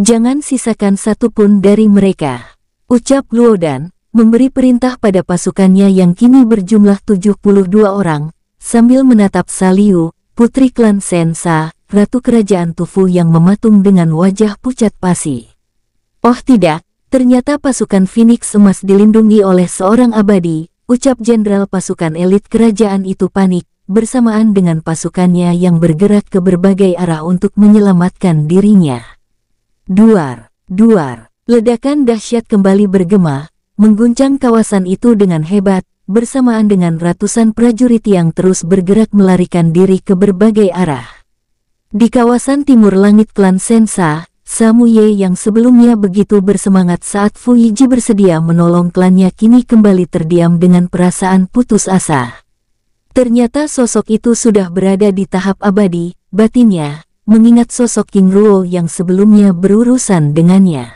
Jangan sisakan satu pun dari mereka. Ucap Luodan, memberi perintah pada pasukannya yang kini berjumlah 72 orang, sambil menatap Saliu, putri klan Sensa, ratu kerajaan Tufu yang mematung dengan wajah pucat pasi. Oh tidak, ternyata pasukan Phoenix emas dilindungi oleh seorang abadi, ucap jenderal pasukan elit kerajaan itu panik, bersamaan dengan pasukannya yang bergerak ke berbagai arah untuk menyelamatkan dirinya. Duar, duar, ledakan dahsyat kembali bergema, mengguncang kawasan itu dengan hebat, bersamaan dengan ratusan prajurit yang terus bergerak melarikan diri ke berbagai arah. Di kawasan timur langit klan Sensa, Samuye yang sebelumnya begitu bersemangat saat Fuiji bersedia menolong klannya kini kembali terdiam dengan perasaan putus asa. Ternyata sosok itu sudah berada di tahap abadi, batinnya, mengingat sosok King Ruo yang sebelumnya berurusan dengannya.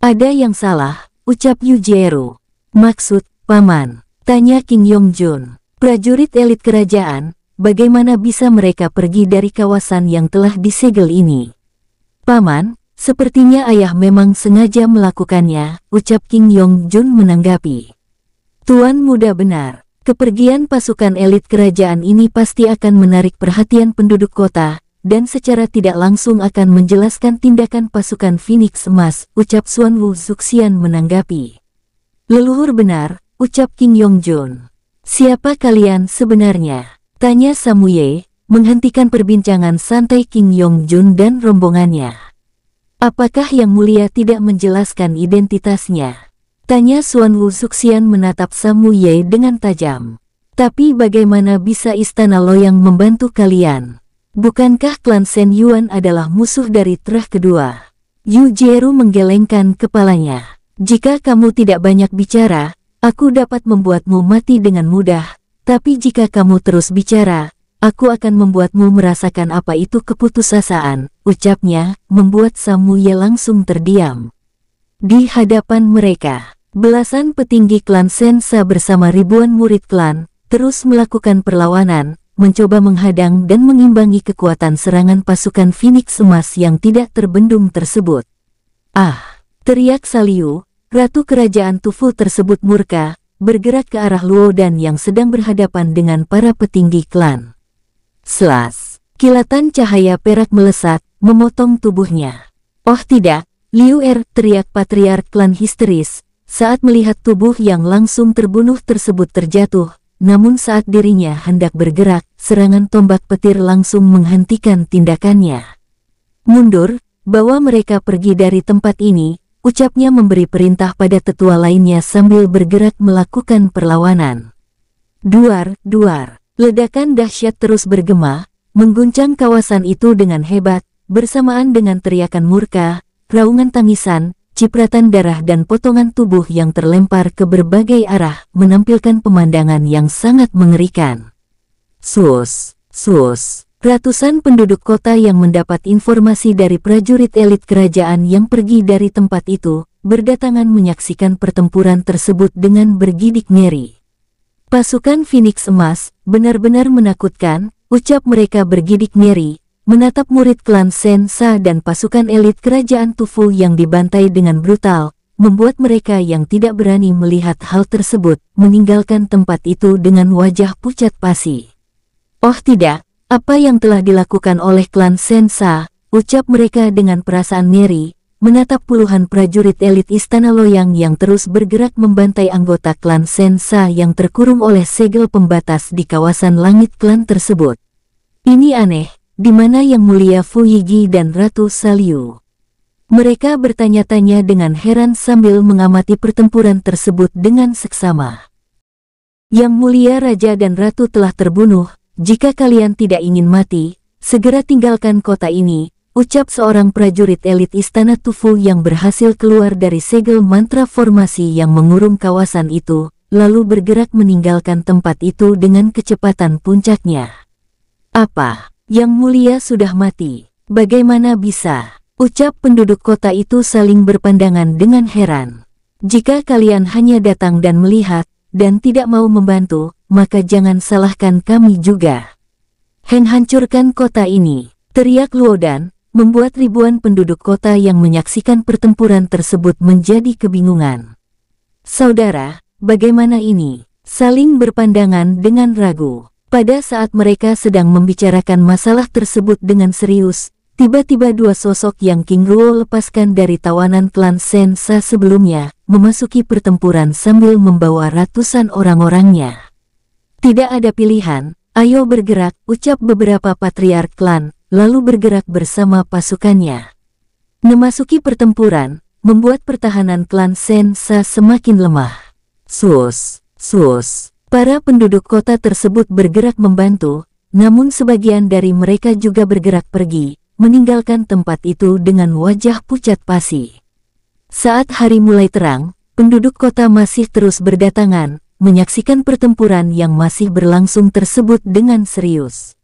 Ada yang salah, ucap Yu Jieru. Maksud, paman, tanya King Yongjun. Prajurit elit kerajaan, bagaimana bisa mereka pergi dari kawasan yang telah disegel ini? Paman, sepertinya ayah memang sengaja melakukannya, ucap King Yongjun menanggapi. Tuan muda benar, kepergian pasukan elit kerajaan ini pasti akan menarik perhatian penduduk kota, dan secara tidak langsung akan menjelaskan tindakan pasukan Phoenix Emas, ucap Suan Wu Zuxian menanggapi. Leluhur benar, ucap King Yongjun. Siapa kalian sebenarnya? Tanya Samuye, menghentikan perbincangan santai King Yongjun dan rombongannya. Apakah Yang Mulia tidak menjelaskan identitasnya? Tanya Suan Wu Zuxian menatap Samuye dengan tajam. Tapi bagaimana bisa Istana Loyang membantu kalian? Bukankah klan Shen Yuan adalah musuh dari terah kedua? Yu Jieru menggelengkan kepalanya. Jika kamu tidak banyak bicara, aku dapat membuatmu mati dengan mudah. Tapi jika kamu terus bicara, aku akan membuatmu merasakan apa itu keputusasaan. Ucapnya, membuat Samu Ye langsung terdiam. Di hadapan mereka, belasan petinggi klan Sensa bersama ribuan murid klan, terus melakukan perlawanan, mencoba menghadang dan mengimbangi kekuatan serangan pasukan Phoenix Emas yang tidak terbendung tersebut. Ah! Teriak Saliu, Ratu Kerajaan Tufu tersebut murka, bergerak ke arah Luo dan yang sedang berhadapan dengan para petinggi klan. Selas, kilatan cahaya perak melesat, memotong tubuhnya. Oh tidak, Liu Er teriak patriark klan histeris, saat melihat tubuh yang langsung terbunuh tersebut terjatuh, namun saat dirinya hendak bergerak, serangan tombak petir langsung menghentikan tindakannya. Mundur, bawa mereka pergi dari tempat ini, ucapnya memberi perintah pada tetua lainnya sambil bergerak melakukan perlawanan. Duar, duar, ledakan dahsyat terus bergema, mengguncang kawasan itu dengan hebat, bersamaan dengan teriakan murka, raungan tangisan, Cipratan darah dan potongan tubuh yang terlempar ke berbagai arah menampilkan pemandangan yang sangat mengerikan. Sus, sus, ratusan penduduk kota yang mendapat informasi dari prajurit elit kerajaan yang pergi dari tempat itu, berdatangan menyaksikan pertempuran tersebut dengan bergidik ngeri. Pasukan Phoenix Emas benar-benar menakutkan, ucap mereka bergidik ngeri, menatap murid klan Sensa dan pasukan elit kerajaan Tufu yang dibantai dengan brutal, membuat mereka yang tidak berani melihat hal tersebut meninggalkan tempat itu dengan wajah pucat pasi. Oh tidak, apa yang telah dilakukan oleh klan Sensa, ucap mereka dengan perasaan ngeri, menatap puluhan prajurit elit Istana Loyang yang terus bergerak membantai anggota klan Sensa yang terkurung oleh segel pembatas di kawasan langit klan tersebut. Ini aneh, di mana Yang Mulia Fuyigi dan Ratu Saliu? Mereka bertanya-tanya dengan heran sambil mengamati pertempuran tersebut dengan seksama. Yang Mulia Raja dan Ratu telah terbunuh, jika kalian tidak ingin mati, segera tinggalkan kota ini, ucap seorang prajurit elit istana Tufu yang berhasil keluar dari segel mantra formasi yang mengurung kawasan itu, lalu bergerak meninggalkan tempat itu dengan kecepatan puncaknya. Apa? Yang mulia sudah mati. Bagaimana bisa? Ucap penduduk kota itu saling berpandangan dengan heran. Jika kalian hanya datang dan melihat, dan tidak mau membantu, maka jangan salahkan kami juga. Heng hancurkan kota ini, teriak Luodan, membuat ribuan penduduk kota yang menyaksikan pertempuran tersebut menjadi kebingungan. Saudara, bagaimana ini? Saling berpandangan dengan ragu. Pada saat mereka sedang membicarakan masalah tersebut dengan serius, tiba-tiba dua sosok yang King Ruo lepaskan dari tawanan klan Sensa sebelumnya, memasuki pertempuran sambil membawa ratusan orang-orangnya. Tidak ada pilihan, ayo bergerak, ucap beberapa patriark klan, lalu bergerak bersama pasukannya. Memasuki pertempuran, membuat pertahanan klan Sensa semakin lemah. Sus, sus, Para penduduk kota tersebut bergerak membantu, namun sebagian dari mereka juga bergerak pergi, meninggalkan tempat itu dengan wajah pucat pasi. Saat hari mulai terang, penduduk kota masih terus berdatangan, menyaksikan pertempuran yang masih berlangsung tersebut dengan serius.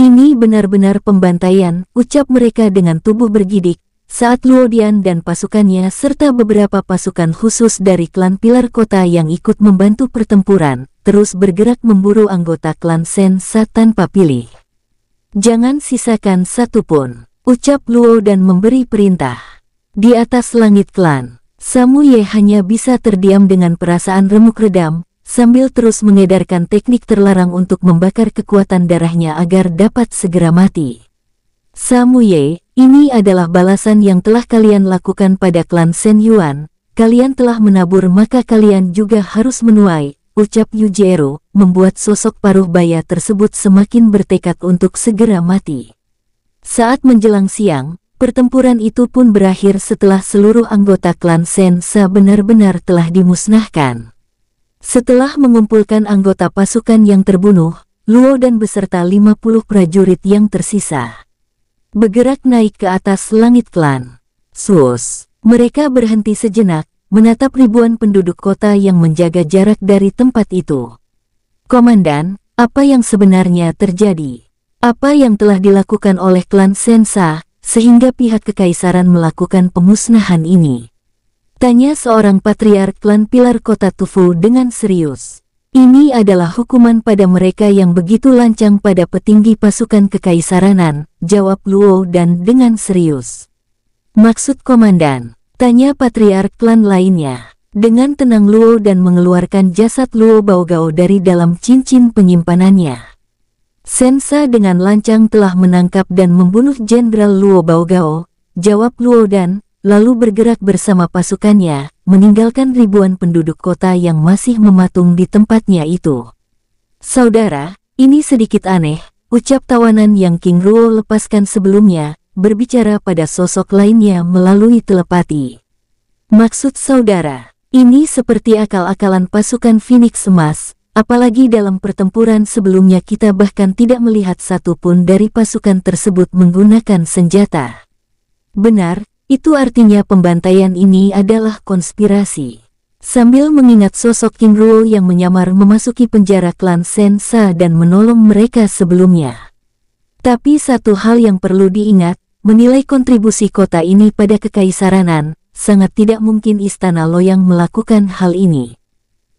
Ini benar-benar pembantaian, ucap mereka dengan tubuh bergidik, saat Luodian dan pasukannya serta beberapa pasukan khusus dari klan Pilar Kota yang ikut membantu pertempuran, terus bergerak memburu anggota klan Sen tanpa pilih. Jangan sisakan satu pun, ucap Luo dan memberi perintah. Di atas langit klan, Samu Ye hanya bisa terdiam dengan perasaan remuk redam, sambil terus mengedarkan teknik terlarang untuk membakar kekuatan darahnya agar dapat segera mati. Samuye, ini adalah balasan yang telah kalian lakukan pada klan Sen Yuan. Kalian telah menabur maka kalian juga harus menuai, ucap Yujiro, membuat sosok paruh baya tersebut semakin bertekad untuk segera mati. Saat menjelang siang, pertempuran itu pun berakhir setelah seluruh anggota klan Sen benar-benar telah dimusnahkan. Setelah mengumpulkan anggota pasukan yang terbunuh, Luo dan beserta 50 prajurit yang tersisa bergerak naik ke atas langit klan. Sus, mereka berhenti sejenak, menatap ribuan penduduk kota yang menjaga jarak dari tempat itu. Komandan, apa yang sebenarnya terjadi? Apa yang telah dilakukan oleh klan Sensa, sehingga pihak kekaisaran melakukan pemusnahan ini? Tanya seorang patriark klan pilar kota Tufu dengan serius. Ini adalah hukuman pada mereka yang begitu lancang pada petinggi pasukan kekaisaranan, jawab Luo dan dengan serius. Maksud komandan, tanya patriark klan lainnya. Dengan tenang Luo dan mengeluarkan jasad Luo Baogao dari dalam cincin penyimpanannya. Sensa dengan lancang telah menangkap dan membunuh Jenderal Luo Baogao, jawab Luo dan, lalu bergerak bersama pasukannya, meninggalkan ribuan penduduk kota yang masih mematung di tempatnya itu. Saudara, ini sedikit aneh, ucap tawanan yang King Ruo lepaskan sebelumnya, berbicara pada sosok lainnya melalui telepati. Maksud saudara, ini seperti akal-akalan pasukan Phoenix Emas, apalagi dalam pertempuran sebelumnya kita bahkan tidak melihat satupun dari pasukan tersebut menggunakan senjata. Benar, itu artinya pembantaian ini adalah konspirasi. Sambil mengingat sosok King Rul yang menyamar memasuki penjara klan Sensa dan menolong mereka sebelumnya. Tapi satu hal yang perlu diingat, menilai kontribusi kota ini pada kekaisaranan, sangat tidak mungkin Istana Loyang melakukan hal ini.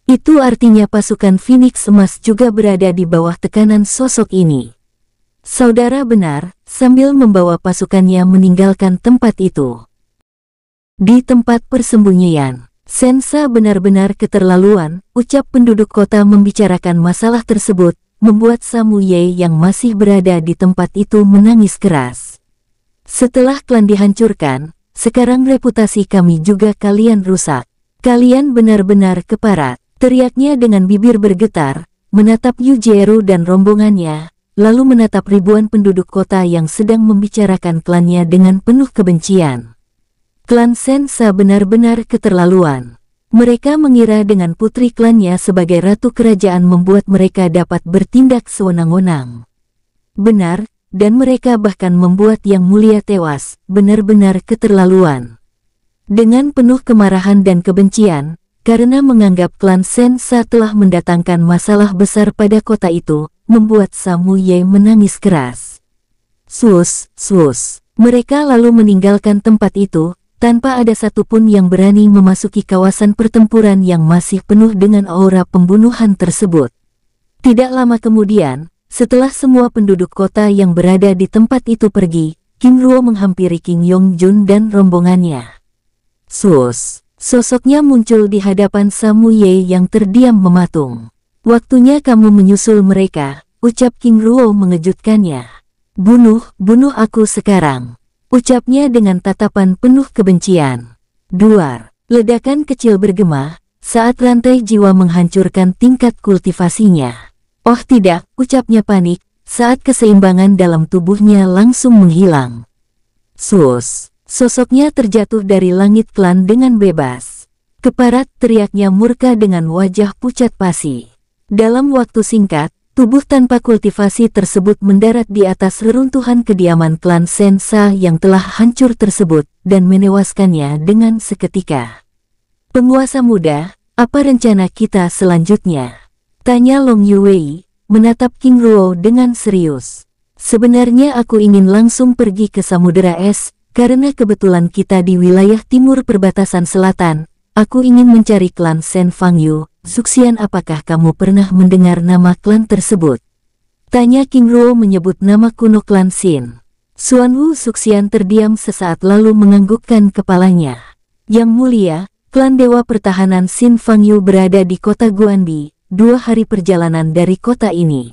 Itu artinya pasukan Phoenix Emas juga berada di bawah tekanan sosok ini. Saudara benar, sambil membawa pasukannya meninggalkan tempat itu. Di tempat persembunyian, Sensa benar-benar keterlaluan, ucap penduduk kota membicarakan masalah tersebut, membuat Samu Ye yang masih berada di tempat itu menangis keras. Setelah klan dihancurkan, sekarang reputasi kami juga kalian rusak. Kalian benar-benar keparat, teriaknya dengan bibir bergetar, menatap Yujeru dan rombongannya, lalu menatap ribuan penduduk kota yang sedang membicarakan klannya dengan penuh kebencian. Klan Sensa benar-benar keterlaluan. Mereka mengira dengan putri klannya sebagai ratu kerajaan membuat mereka dapat bertindak sewenang-wenang. Benar, dan mereka bahkan membuat yang mulia tewas, benar-benar keterlaluan. Dengan penuh kemarahan dan kebencian, karena menganggap klan Sensa telah mendatangkan masalah besar pada kota itu, membuat Samu Ye menangis keras. Sus, sus, mereka lalu meninggalkan tempat itu, tanpa ada satupun yang berani memasuki kawasan pertempuran yang masih penuh dengan aura pembunuhan tersebut. Tidak lama kemudian, setelah semua penduduk kota yang berada di tempat itu pergi, Kim Ruo menghampiri King Yong Jun dan rombongannya. Sus, sosoknya muncul di hadapan Samu Ye yang terdiam mematung. Waktunya kamu menyusul mereka, ucap King Ruo mengejutkannya. Bunuh, bunuh aku sekarang. Ucapnya dengan tatapan penuh kebencian. Duar, ledakan kecil bergema, saat rantai jiwa menghancurkan tingkat kultivasinya. Oh tidak, ucapnya panik, saat keseimbangan dalam tubuhnya langsung menghilang. Sus, sosoknya terjatuh dari langit klan dengan bebas. Keparat teriaknya murka dengan wajah pucat pasi. Dalam waktu singkat, tubuh tanpa kultivasi tersebut mendarat di atas reruntuhan kediaman klan Sensa yang telah hancur tersebut dan menewaskannya dengan seketika. Penguasa muda, apa rencana kita selanjutnya? Tanya Long Yuwei, menatap King Ruo dengan serius. Sebenarnya aku ingin langsung pergi ke Samudera Es, karena kebetulan kita di wilayah timur perbatasan selatan, aku ingin mencari klan Sen Fang Yu, Suxian apakah kamu pernah mendengar nama klan tersebut? Tanya King Ruo menyebut nama kuno klan Xin. Suan Wu Suxian terdiam sesaat lalu menganggukkan kepalanya. Yang mulia, klan Dewa Pertahanan Xin Fang Yu berada di kota Guanbi, dua hari perjalanan dari kota ini.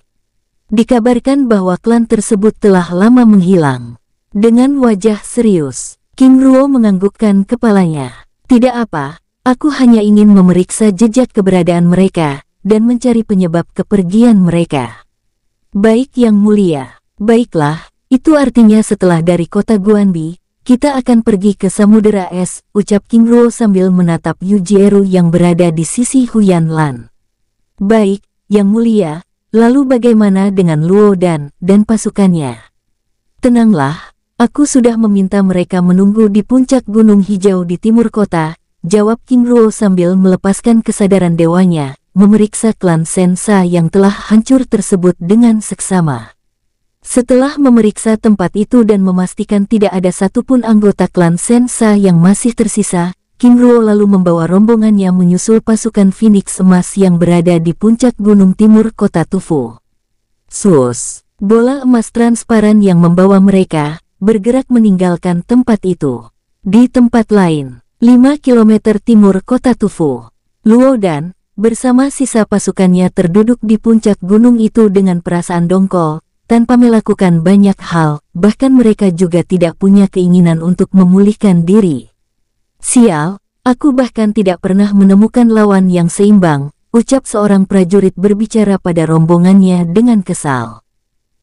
Dikabarkan bahwa klan tersebut telah lama menghilang. Dengan wajah serius, King Ruo menganggukkan kepalanya. Tidak apa, Aku hanya ingin memeriksa jejak keberadaan mereka dan mencari penyebab kepergian mereka. Baik yang mulia, baiklah, itu artinya setelah dari kota Guanbi, kita akan pergi ke Samudera Es, ucap King Ruo sambil menatap Yujieru yang berada di sisi Huyan Lan. Baik, yang mulia, lalu bagaimana dengan Luo Dan dan pasukannya? Tenanglah, Aku sudah meminta mereka menunggu di puncak Gunung Hijau di timur kota, Jawab King Ruo sambil melepaskan kesadaran dewanya, memeriksa klan Sensa yang telah hancur tersebut dengan seksama. Setelah memeriksa tempat itu dan memastikan tidak ada satupun anggota klan Sensa yang masih tersisa, King Ruo lalu membawa rombongannya menyusul pasukan Phoenix Emas yang berada di puncak gunung timur kota Tufu. Sus, bola emas transparan yang membawa mereka, bergerak meninggalkan tempat itu. Di tempat lain, 5 km timur kota Tufu. Luo Dan, bersama sisa pasukannya terduduk di puncak gunung itu dengan perasaan dongkol, tanpa melakukan banyak hal, bahkan mereka juga tidak punya keinginan untuk memulihkan diri. Sial, aku bahkan tidak pernah menemukan lawan yang seimbang, ucap seorang prajurit berbicara pada rombongannya dengan kesal.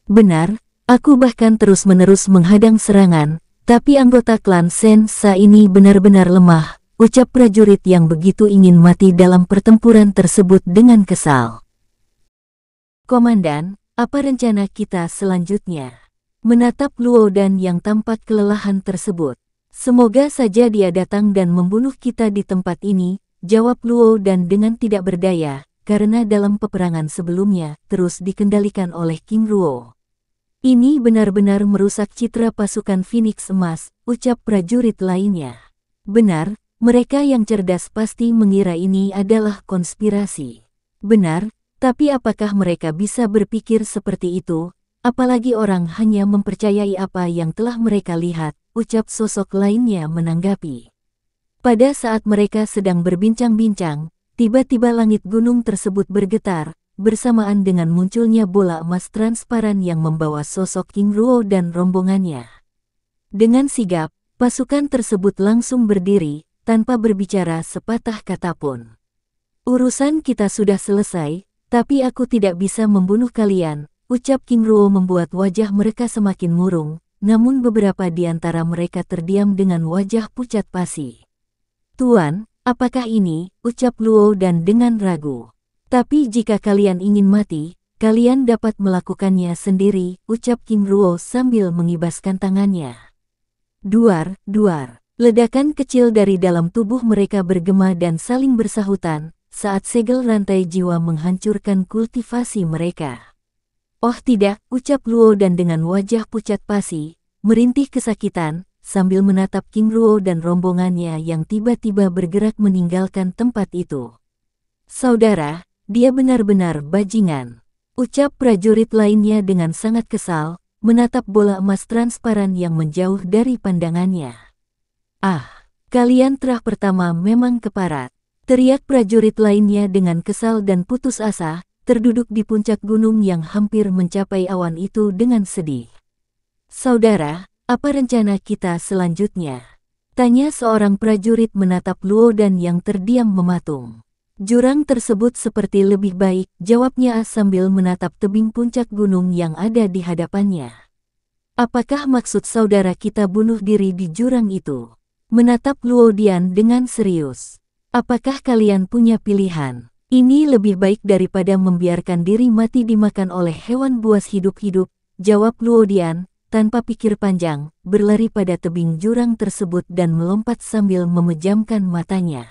Benar, aku bahkan terus-menerus menghadang serangan, tapi anggota klan Sensa ini benar-benar lemah, ucap prajurit yang begitu ingin mati dalam pertempuran tersebut dengan kesal. Komandan, apa rencana kita selanjutnya? Menatap Luo dan yang tampak kelelahan tersebut. Semoga saja dia datang dan membunuh kita di tempat ini, jawab Luo dan dengan tidak berdaya, karena dalam peperangan sebelumnya terus dikendalikan oleh King Luo. Ini benar-benar merusak citra pasukan Phoenix Emas, ucap prajurit lainnya. Benar, mereka yang cerdas pasti mengira ini adalah konspirasi. Benar, tapi apakah mereka bisa berpikir seperti itu? Apalagi orang hanya mempercayai apa yang telah mereka lihat, ucap sosok lainnya menanggapi. Pada saat mereka sedang berbincang-bincang, tiba-tiba langit gunung tersebut bergetar, bersamaan dengan munculnya bola emas transparan yang membawa sosok King Ruo dan rombongannya. Dengan sigap, pasukan tersebut langsung berdiri, tanpa berbicara sepatah kata pun. Urusan kita sudah selesai, tapi aku tidak bisa membunuh kalian, ucap King Ruo membuat wajah mereka semakin murung, namun beberapa di antara mereka terdiam dengan wajah pucat pasi. Tuan, apakah ini, ucap Luo dan dengan ragu. Tapi jika kalian ingin mati, kalian dapat melakukannya sendiri, ucap King Ruo sambil mengibaskan tangannya. Duar, duar, ledakan kecil dari dalam tubuh mereka bergema dan saling bersahutan, saat segel rantai jiwa menghancurkan kultivasi mereka. Oh tidak, ucap Luo dan dengan wajah pucat pasi, merintih kesakitan, sambil menatap King Luo dan rombongannya yang tiba-tiba bergerak meninggalkan tempat itu. Saudara, dia benar-benar bajingan. Ucap prajurit lainnya dengan sangat kesal, menatap bola emas transparan yang menjauh dari pandangannya. Ah, kalian terah pertama memang keparat. Teriak prajurit lainnya dengan kesal dan putus asa, terduduk di puncak gunung yang hampir mencapai awan itu dengan sedih. Saudara, apa rencana kita selanjutnya? Tanya seorang prajurit menatap Luo dan yang terdiam mematung. Jurang tersebut seperti lebih baik, jawabnya sambil menatap tebing puncak gunung yang ada di hadapannya. Apakah maksud saudara kita bunuh diri di jurang itu? Menatap Luodian dengan serius. Apakah kalian punya pilihan? Ini lebih baik daripada membiarkan diri mati dimakan oleh hewan buas hidup-hidup, jawab Luodian, tanpa pikir panjang, berlari pada tebing jurang tersebut dan melompat sambil memejamkan matanya.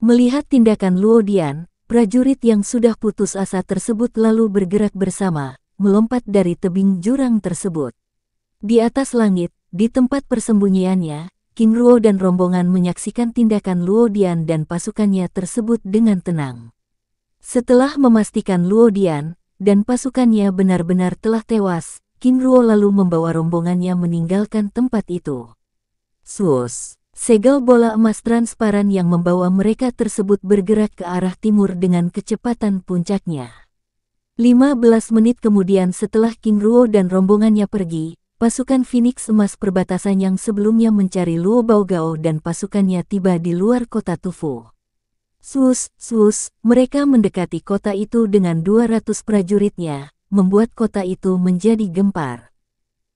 Melihat tindakan Luodian, prajurit yang sudah putus asa tersebut lalu bergerak bersama, melompat dari tebing jurang tersebut. Di atas langit, di tempat persembunyiannya, King Ruo dan rombongan menyaksikan tindakan Luodian dan pasukannya tersebut dengan tenang. Setelah memastikan Luodian dan pasukannya benar-benar telah tewas, King Ruo lalu membawa rombongannya meninggalkan tempat itu. Sus. Segel bola emas transparan yang membawa mereka tersebut bergerak ke arah timur dengan kecepatan puncaknya. 15 menit kemudian setelah King Ruo dan rombongannya pergi, pasukan Phoenix emas perbatasan yang sebelumnya mencari Luo Baogao dan pasukannya tiba di luar kota Tufu. Sus, sus, mereka mendekati kota itu dengan 200 prajuritnya, membuat kota itu menjadi gempar.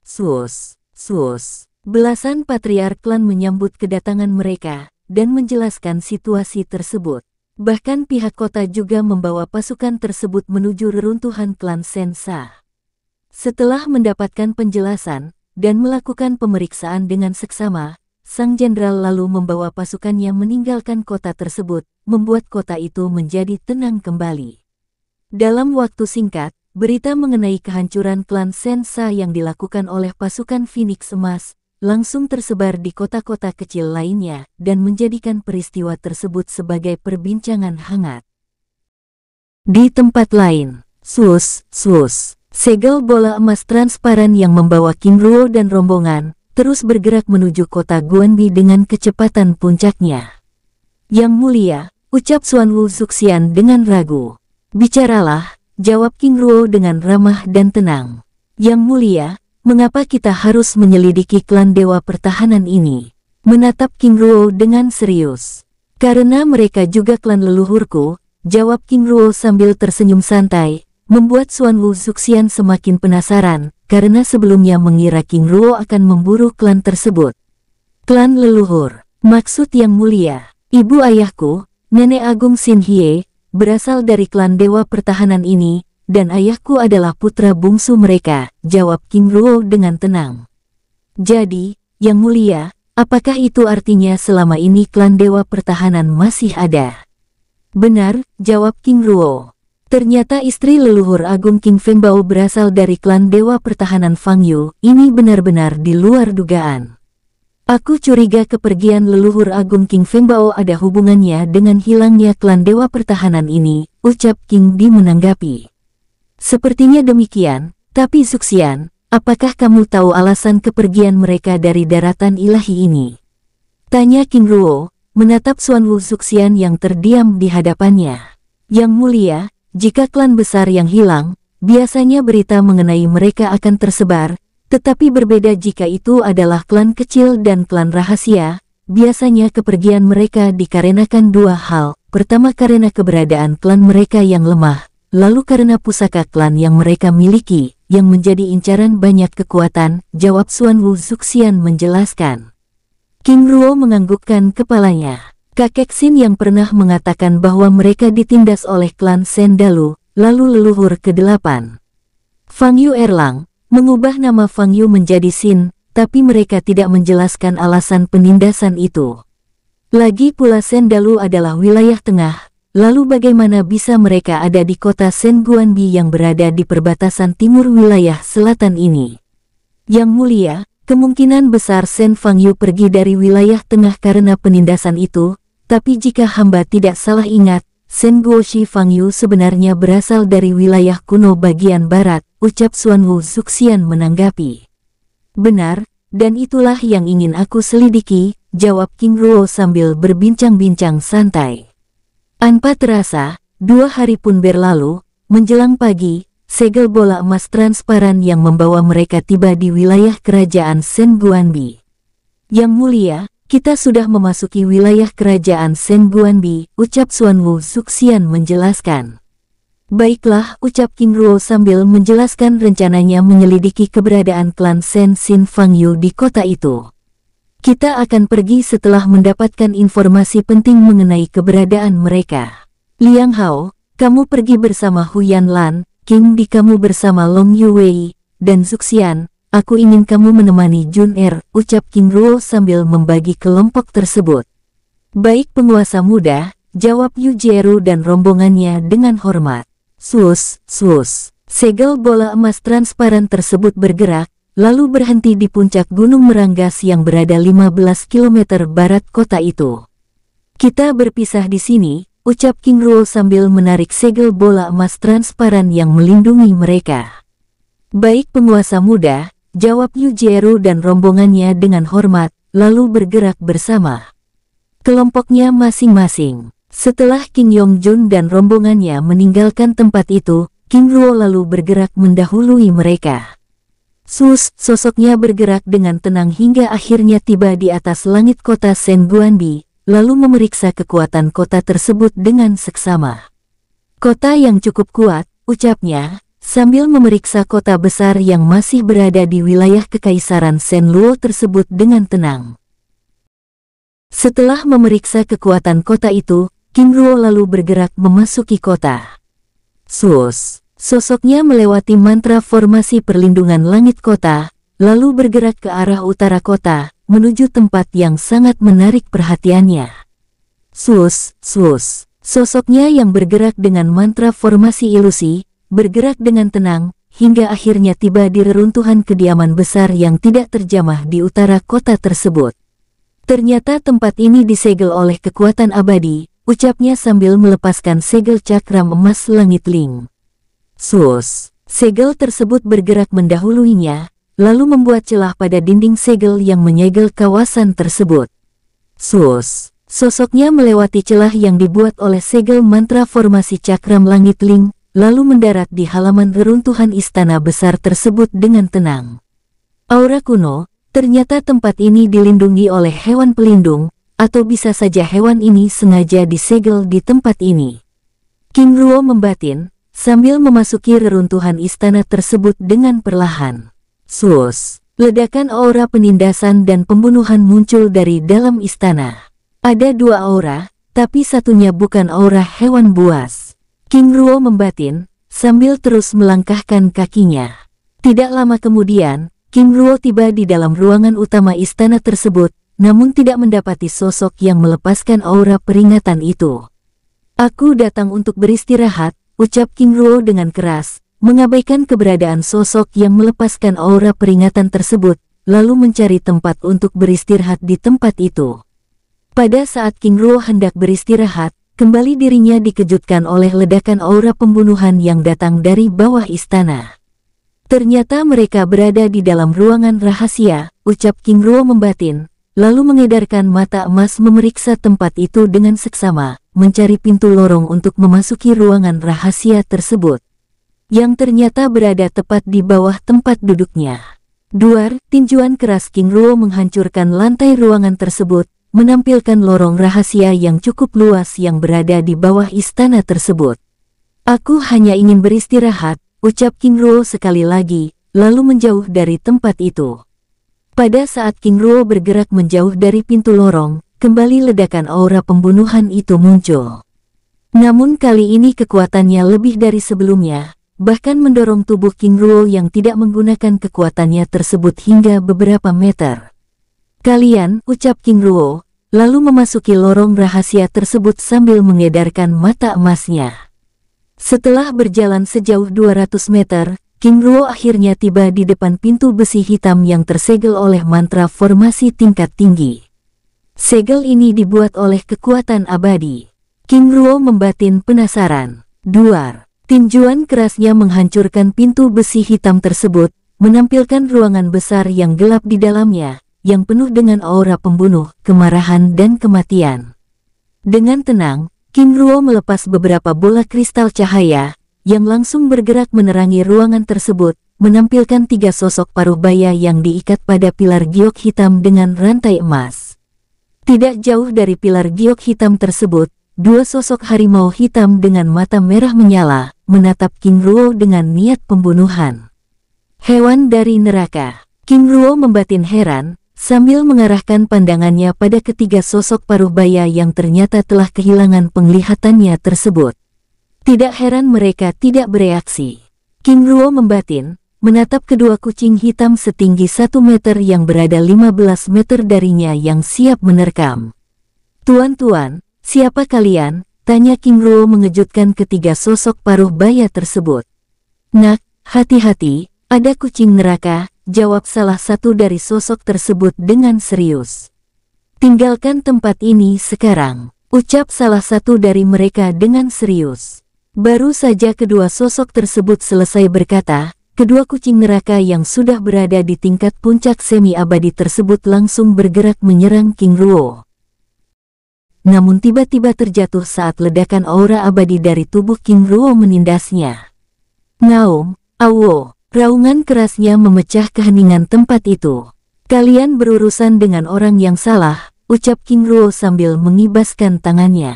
Sus, sus. Belasan patriark klan menyambut kedatangan mereka dan menjelaskan situasi tersebut. Bahkan pihak kota juga membawa pasukan tersebut menuju reruntuhan klan Sensa. Setelah mendapatkan penjelasan dan melakukan pemeriksaan dengan seksama, sang jenderal lalu membawa pasukannya meninggalkan kota tersebut, membuat kota itu menjadi tenang kembali. Dalam waktu singkat, berita mengenai kehancuran klan Sensa yang dilakukan oleh pasukan Phoenix Emas langsung tersebar di kota-kota kecil lainnya dan menjadikan peristiwa tersebut sebagai perbincangan hangat. Di tempat lain, Sus, Sus, segel bola emas transparan yang membawa King Ruo dan rombongan, terus bergerak menuju kota Guanbi dengan kecepatan puncaknya. Yang mulia, ucap Suan Wu Suxian dengan ragu. Bicaralah, jawab King Ruo dengan ramah dan tenang. Yang mulia, mengapa kita harus menyelidiki klan Dewa Pertahanan ini? Menatap King Ruo dengan serius. Karena mereka juga klan leluhurku, jawab King Ruo sambil tersenyum santai, membuat Suan Wu Zuxian semakin penasaran, karena sebelumnya mengira King Ruo akan memburu klan tersebut. Klan leluhur, maksud yang mulia, ibu ayahku, nenek agung Sin Hie, berasal dari klan Dewa Pertahanan ini, dan ayahku adalah putra bungsu mereka, jawab King Ruo dengan tenang. Jadi, Yang Mulia, apakah itu artinya selama ini klan Dewa Pertahanan masih ada? Benar, jawab King Ruo. Ternyata istri leluhur Agung King Bao berasal dari klan Dewa Pertahanan Fang Yu, ini benar-benar di luar dugaan. Aku curiga kepergian leluhur Agung King Bao ada hubungannya dengan hilangnya klan Dewa Pertahanan ini, ucap King Di menanggapi. Sepertinya demikian, tapi Zuxian, apakah kamu tahu alasan kepergian mereka dari daratan ilahi ini? Tanya King Ruo, menatap Suan Wu Zuxian yang terdiam di hadapannya. Yang mulia, jika klan besar yang hilang, biasanya berita mengenai mereka akan tersebar, tetapi berbeda jika itu adalah klan kecil dan klan rahasia, biasanya kepergian mereka dikarenakan dua hal. Pertama karena keberadaan klan mereka yang lemah, Lalu karena pusaka klan yang mereka miliki, yang menjadi incaran banyak kekuatan, jawab Suan Wu Zuxian menjelaskan. King Ruo menganggukkan kepalanya. Kakek Xin yang pernah mengatakan bahwa mereka ditindas oleh klan Sendalu, lalu leluhur ke-8. Fang Yu Erlang, mengubah nama Fang Yu menjadi Xin, tapi mereka tidak menjelaskan alasan penindasan itu. Lagi pula Sendalu adalah wilayah tengah, Lalu bagaimana bisa mereka ada di kota Sen Guanbi yang berada di perbatasan timur wilayah selatan ini? Yang mulia, kemungkinan besar Sen Yu pergi dari wilayah tengah karena penindasan itu, tapi jika hamba tidak salah ingat, Sen Guoshi Yu sebenarnya berasal dari wilayah kuno bagian barat, ucap Suan Wu Zuxian menanggapi. Benar, dan itulah yang ingin aku selidiki, jawab King Ruo sambil berbincang-bincang santai. Tanpa terasa, dua hari pun berlalu, menjelang pagi, segel bola emas transparan yang membawa mereka tiba di wilayah kerajaan Guanbi. Yang mulia, kita sudah memasuki wilayah kerajaan Guanbi, ucap Suan Wu Suxian menjelaskan. Baiklah, ucap King Ruo sambil menjelaskan rencananya menyelidiki keberadaan klan Sen Xin Fang Yu di kota itu. Kita akan pergi setelah mendapatkan informasi penting mengenai keberadaan mereka. Liang Hao, kamu pergi bersama Huyan Lan, King Di kamu bersama Long Wei, dan Zuxian. Aku ingin kamu menemani Jun Er, ucap King Ruo sambil membagi kelompok tersebut. Baik penguasa muda, jawab Yu Jeru dan rombongannya dengan hormat. Sus, sus. Segel bola emas transparan tersebut bergerak, lalu berhenti di puncak Gunung Meranggas yang berada 15 km barat kota itu. Kita berpisah di sini, ucap King Rule sambil menarik segel bola emas transparan yang melindungi mereka. Baik penguasa muda, jawab Yu Jieru dan rombongannya dengan hormat, lalu bergerak bersama. Kelompoknya masing-masing. Setelah King Yongjun dan rombongannya meninggalkan tempat itu, King Ruo lalu bergerak mendahului mereka. Sus, sosoknya bergerak dengan tenang hingga akhirnya tiba di atas langit kota Sen Guanbi, lalu memeriksa kekuatan kota tersebut dengan seksama. Kota yang cukup kuat, ucapnya, sambil memeriksa kota besar yang masih berada di wilayah kekaisaran Sen Luo tersebut dengan tenang. Setelah memeriksa kekuatan kota itu, Kim Ruo lalu bergerak memasuki kota. Sus, Sosoknya melewati mantra formasi perlindungan langit kota, lalu bergerak ke arah utara kota, menuju tempat yang sangat menarik perhatiannya. Sus, sus, sosoknya yang bergerak dengan mantra formasi ilusi, bergerak dengan tenang, hingga akhirnya tiba di reruntuhan kediaman besar yang tidak terjamah di utara kota tersebut. Ternyata tempat ini disegel oleh kekuatan abadi, ucapnya sambil melepaskan segel cakram emas langit Ling. Sus, segel tersebut bergerak mendahuluinya, lalu membuat celah pada dinding segel yang menyegel kawasan tersebut. Sus, sosoknya melewati celah yang dibuat oleh segel mantra formasi cakram langit ling, lalu mendarat di halaman reruntuhan istana besar tersebut dengan tenang. Aura kuno, ternyata tempat ini dilindungi oleh hewan pelindung, atau bisa saja hewan ini sengaja disegel di tempat ini. King Ruo membatin, sambil memasuki reruntuhan istana tersebut dengan perlahan. Sus, ledakan aura penindasan dan pembunuhan muncul dari dalam istana. Ada dua aura, tapi satunya bukan aura hewan buas. King Ruo membatin, sambil terus melangkahkan kakinya. Tidak lama kemudian, King Ruo tiba di dalam ruangan utama istana tersebut, namun tidak mendapati sosok yang melepaskan aura peringatan itu. Aku datang untuk beristirahat, ucap King Ruo dengan keras, mengabaikan keberadaan sosok yang melepaskan aura peringatan tersebut, lalu mencari tempat untuk beristirahat di tempat itu. Pada saat King Ruo hendak beristirahat, kembali dirinya dikejutkan oleh ledakan aura pembunuhan yang datang dari bawah istana. Ternyata mereka berada di dalam ruangan rahasia, ucap King Ruo membatin, lalu mengedarkan mata emas memeriksa tempat itu dengan seksama, mencari pintu lorong untuk memasuki ruangan rahasia tersebut, yang ternyata berada tepat di bawah tempat duduknya. Duar, tinjuan keras King Ruo menghancurkan lantai ruangan tersebut, menampilkan lorong rahasia yang cukup luas yang berada di bawah istana tersebut. Aku hanya ingin beristirahat, ucap King Ruo sekali lagi, lalu menjauh dari tempat itu. Pada saat King Ruo bergerak menjauh dari pintu lorong, kembali ledakan aura pembunuhan itu muncul. Namun kali ini kekuatannya lebih dari sebelumnya, bahkan mendorong tubuh King Ruo yang tidak menggunakan kekuatannya tersebut hingga beberapa meter. Kalian, ucap King Ruo, lalu memasuki lorong rahasia tersebut sambil mengedarkan mata emasnya. Setelah berjalan sejauh 200 meter, Kim Ruo akhirnya tiba di depan pintu besi hitam yang tersegel oleh mantra formasi tingkat tinggi. Segel ini dibuat oleh kekuatan abadi. Kim Ruo membatin penasaran. Duar, tinjuan kerasnya menghancurkan pintu besi hitam tersebut, menampilkan ruangan besar yang gelap di dalamnya, yang penuh dengan aura pembunuh, kemarahan dan kematian. Dengan tenang, Kim Ruo melepas beberapa bola kristal cahaya, yang langsung bergerak menerangi ruangan tersebut, menampilkan tiga sosok paruh baya yang diikat pada pilar giok hitam dengan rantai emas. Tidak jauh dari pilar giok hitam tersebut, dua sosok harimau hitam dengan mata merah menyala, menatap King Ruo dengan niat pembunuhan. Hewan dari neraka, King Ruo membatin heran, sambil mengarahkan pandangannya pada ketiga sosok paruh baya yang ternyata telah kehilangan penglihatannya tersebut. Tidak heran mereka tidak bereaksi. Kim Ruo membatin, menatap kedua kucing hitam setinggi satu meter yang berada 15 meter darinya yang siap menerkam. Tuan-tuan, siapa kalian? Tanya Kim Ruo mengejutkan ketiga sosok paruh baya tersebut. Nak, hati-hati, ada kucing neraka, jawab salah satu dari sosok tersebut dengan serius. Tinggalkan tempat ini sekarang, ucap salah satu dari mereka dengan serius. Baru saja kedua sosok tersebut selesai berkata, kedua kucing neraka yang sudah berada di tingkat puncak semi abadi tersebut langsung bergerak menyerang King Ruo. Namun tiba-tiba terjatuh saat ledakan aura abadi dari tubuh King Ruo menindasnya. Naum, awo, raungan kerasnya memecah keheningan tempat itu. Kalian berurusan dengan orang yang salah, ucap King Ruo sambil mengibaskan tangannya.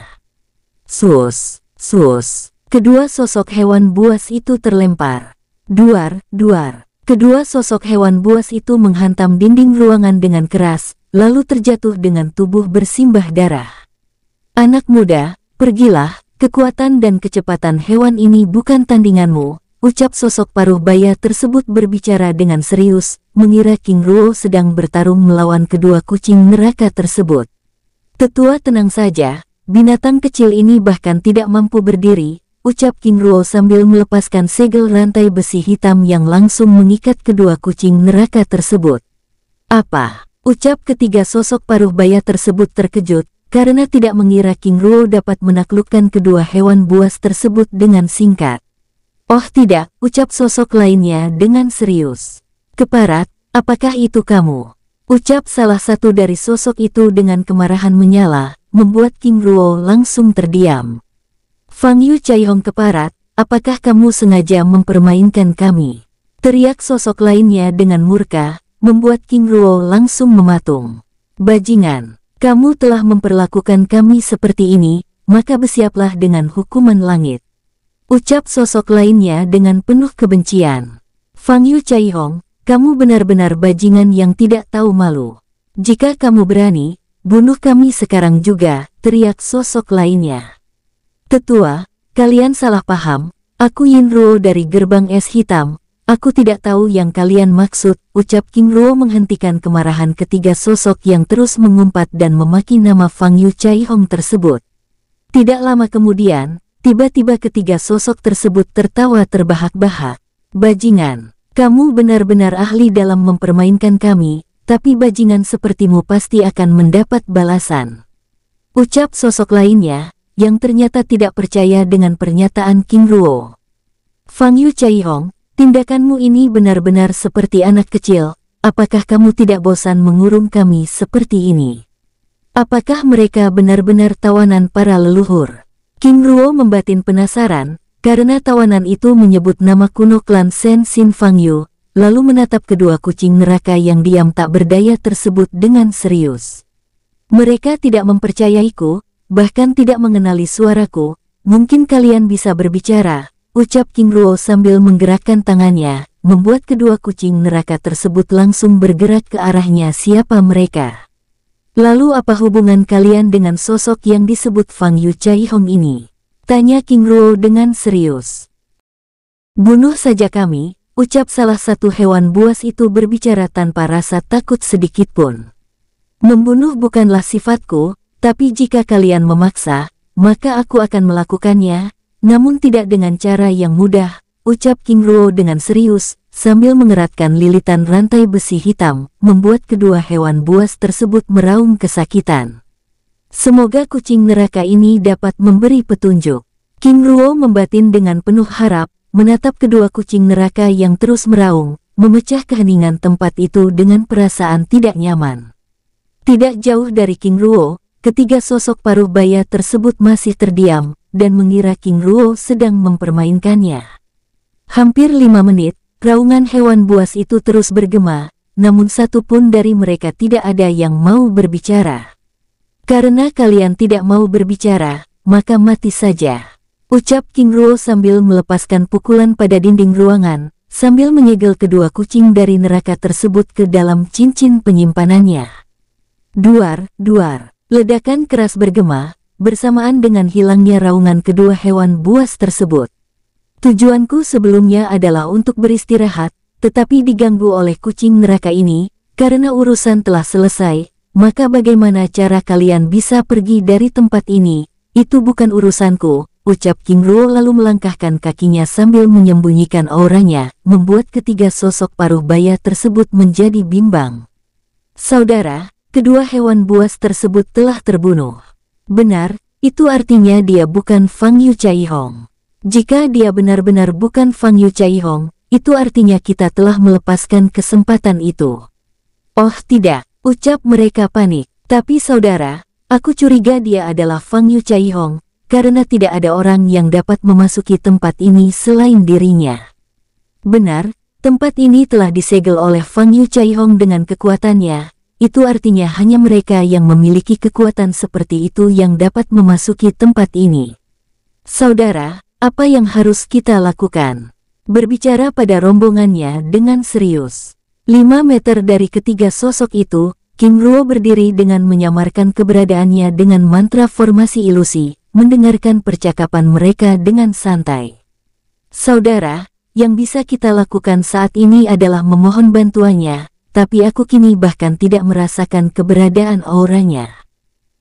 Sus, sus, Kedua sosok hewan buas itu terlempar. Duar, duar. Kedua sosok hewan buas itu menghantam dinding ruangan dengan keras, lalu terjatuh dengan tubuh bersimbah darah. Anak muda, pergilah, kekuatan dan kecepatan hewan ini bukan tandinganmu, ucap sosok paruh baya tersebut berbicara dengan serius, mengira King Ruo sedang bertarung melawan kedua kucing neraka tersebut. Tetua tenang saja, binatang kecil ini bahkan tidak mampu berdiri, ucap King Ruo sambil melepaskan segel rantai besi hitam yang langsung mengikat kedua kucing neraka tersebut. Apa? Ucap ketiga sosok paruh baya tersebut terkejut, karena tidak mengira King Ruo dapat menaklukkan kedua hewan buas tersebut dengan singkat. Oh tidak, ucap sosok lainnya dengan serius. Keparat, apakah itu kamu? Ucap salah satu dari sosok itu dengan kemarahan menyala, membuat King Ruo langsung terdiam. Fang Yu Chaihong keparat, apakah kamu sengaja mempermainkan kami? Teriak sosok lainnya dengan murka, membuat King Ruo langsung mematung. Bajingan, kamu telah memperlakukan kami seperti ini, maka bersiaplah dengan hukuman langit. Ucap sosok lainnya dengan penuh kebencian. Fang Yu Chaihong, kamu benar-benar bajingan yang tidak tahu malu. Jika kamu berani, bunuh kami sekarang juga, teriak sosok lainnya. Tetua, kalian salah paham, aku Yin Ruo dari gerbang es hitam, aku tidak tahu yang kalian maksud, ucap King Ruo menghentikan kemarahan ketiga sosok yang terus mengumpat dan memaki nama Fang Yu Chai Hong tersebut. Tidak lama kemudian, tiba-tiba ketiga sosok tersebut tertawa terbahak-bahak. Bajingan, kamu benar-benar ahli dalam mempermainkan kami, tapi bajingan sepertimu pasti akan mendapat balasan. Ucap sosok lainnya, yang ternyata tidak percaya dengan pernyataan Kim Ruo. Fang Yu Chai Hong, tindakanmu ini benar-benar seperti anak kecil, apakah kamu tidak bosan mengurung kami seperti ini? Apakah mereka benar-benar tawanan para leluhur? Kim Ruo membatin penasaran, karena tawanan itu menyebut nama kuno klan Sen Sin Fang Yu, lalu menatap kedua kucing neraka yang diam tak berdaya tersebut dengan serius. Mereka tidak mempercayaiku, bahkan tidak mengenali suaraku, mungkin kalian bisa berbicara, ucap King Ruo sambil menggerakkan tangannya, membuat kedua kucing neraka tersebut langsung bergerak ke arahnya siapa mereka. Lalu apa hubungan kalian dengan sosok yang disebut Fang Yu Chai Hong ini? Tanya King Ruo dengan serius. Bunuh saja kami, ucap salah satu hewan buas itu berbicara tanpa rasa takut sedikitpun. Membunuh bukanlah sifatku, tapi jika kalian memaksa, maka aku akan melakukannya, namun tidak dengan cara yang mudah, ucap King Ruo dengan serius, sambil mengeratkan lilitan rantai besi hitam, membuat kedua hewan buas tersebut meraung kesakitan. Semoga kucing neraka ini dapat memberi petunjuk. King Ruo membatin dengan penuh harap, menatap kedua kucing neraka yang terus meraung, memecah keheningan tempat itu dengan perasaan tidak nyaman. Tidak jauh dari King Ruo, Ketiga sosok paruh baya tersebut masih terdiam dan mengira King Ruo sedang mempermainkannya. Hampir lima menit, raungan hewan buas itu terus bergema, namun satu pun dari mereka tidak ada yang mau berbicara. Karena kalian tidak mau berbicara, maka mati saja. Ucap King Ruo sambil melepaskan pukulan pada dinding ruangan, sambil menyegel kedua kucing dari neraka tersebut ke dalam cincin penyimpanannya. Duar, duar. Ledakan keras bergema, bersamaan dengan hilangnya raungan kedua hewan buas tersebut. Tujuanku sebelumnya adalah untuk beristirahat, tetapi diganggu oleh kucing neraka ini, karena urusan telah selesai, maka bagaimana cara kalian bisa pergi dari tempat ini? Itu bukan urusanku, ucap King Ruo lalu melangkahkan kakinya sambil menyembunyikan auranya, membuat ketiga sosok paruh baya tersebut menjadi bimbang. Saudara, kedua hewan buas tersebut telah terbunuh. Benar, itu artinya dia bukan Fang Yu Chai Hong. Jika dia benar-benar bukan Fang Yu Chai Hong, itu artinya kita telah melepaskan kesempatan itu. Oh tidak, ucap mereka panik. Tapi saudara, aku curiga dia adalah Fang Yu Chai Hong, karena tidak ada orang yang dapat memasuki tempat ini selain dirinya. Benar, tempat ini telah disegel oleh Fang Yu Chai Hong dengan kekuatannya, itu artinya hanya mereka yang memiliki kekuatan seperti itu yang dapat memasuki tempat ini. Saudara, apa yang harus kita lakukan? Berbicara pada rombongannya dengan serius. Lima meter dari ketiga sosok itu, Kim Ruo berdiri dengan menyamarkan keberadaannya dengan mantra formasi ilusi, mendengarkan percakapan mereka dengan santai. Saudara, yang bisa kita lakukan saat ini adalah memohon bantuannya, tapi aku kini bahkan tidak merasakan keberadaan auranya.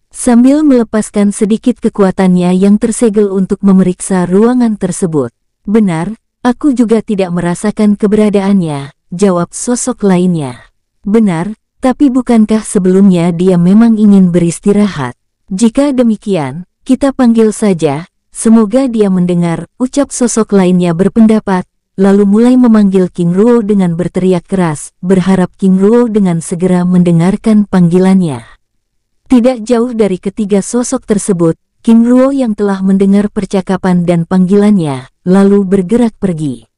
Sambil melepaskan sedikit kekuatannya yang tersegel untuk memeriksa ruangan tersebut. Benar, aku juga tidak merasakan keberadaannya, jawab sosok lainnya. Benar, tapi bukankah sebelumnya dia memang ingin beristirahat? Jika demikian, kita panggil saja, semoga dia mendengar, ucap sosok lainnya berpendapat, lalu mulai memanggil King Ruo dengan berteriak keras, berharap King Ruo dengan segera mendengarkan panggilannya. Tidak jauh dari ketiga sosok tersebut, King Ruo yang telah mendengar percakapan dan panggilannya, lalu bergerak pergi.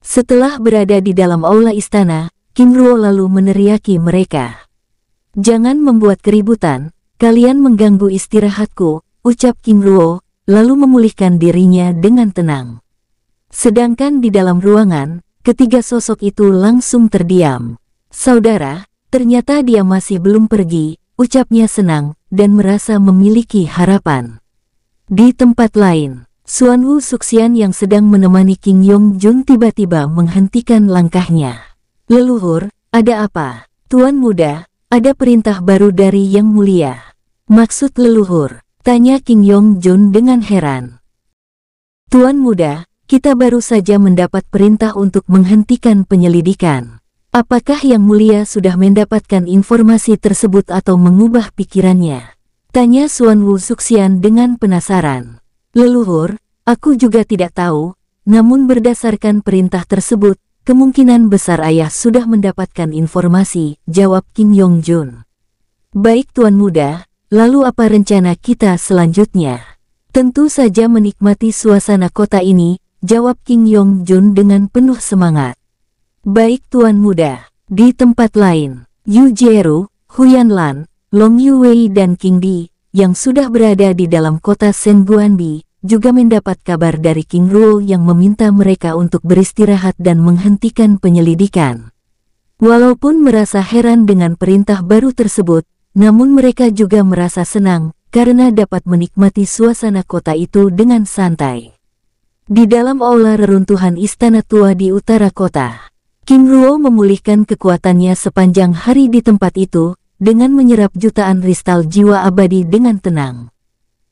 Setelah berada di dalam aula istana, King Ruo lalu meneriaki mereka. Jangan membuat keributan, kalian mengganggu istirahatku, ucap King Ruo, lalu memulihkan dirinya dengan tenang. Sedangkan di dalam ruangan, ketiga sosok itu langsung terdiam. Saudara, ternyata dia masih belum pergi, ucapnya senang dan merasa memiliki harapan. Di tempat lain, Suan Wu Suxian yang sedang menemani King Yong Jun tiba-tiba menghentikan langkahnya. Leluhur, ada apa? Tuan muda, ada perintah baru dari Yang Mulia. Maksud leluhur, tanya King Yong Jun dengan heran. Tuan muda, kita baru saja mendapat perintah untuk menghentikan penyelidikan. Apakah Yang Mulia sudah mendapatkan informasi tersebut atau mengubah pikirannya? Tanya Suan Wu Suxian dengan penasaran. Leluhur, aku juga tidak tahu, namun berdasarkan perintah tersebut, kemungkinan besar ayah sudah mendapatkan informasi, jawab Kim Yong Jun. Baik Tuan Muda, lalu apa rencana kita selanjutnya? Tentu saja menikmati suasana kota ini, jawab King Yong Jun dengan penuh semangat. Baik Tuan Muda, di tempat lain, Yu Jieru, Huyan Lan, Long Yu Wei dan King Di, yang sudah berada di dalam kota Bi, juga mendapat kabar dari King Ruo yang meminta mereka untuk beristirahat dan menghentikan penyelidikan. Walaupun merasa heran dengan perintah baru tersebut, namun mereka juga merasa senang karena dapat menikmati suasana kota itu dengan santai. Di dalam aula reruntuhan istana tua di utara kota, Kim Ruo memulihkan kekuatannya sepanjang hari di tempat itu dengan menyerap jutaan kristal jiwa abadi dengan tenang.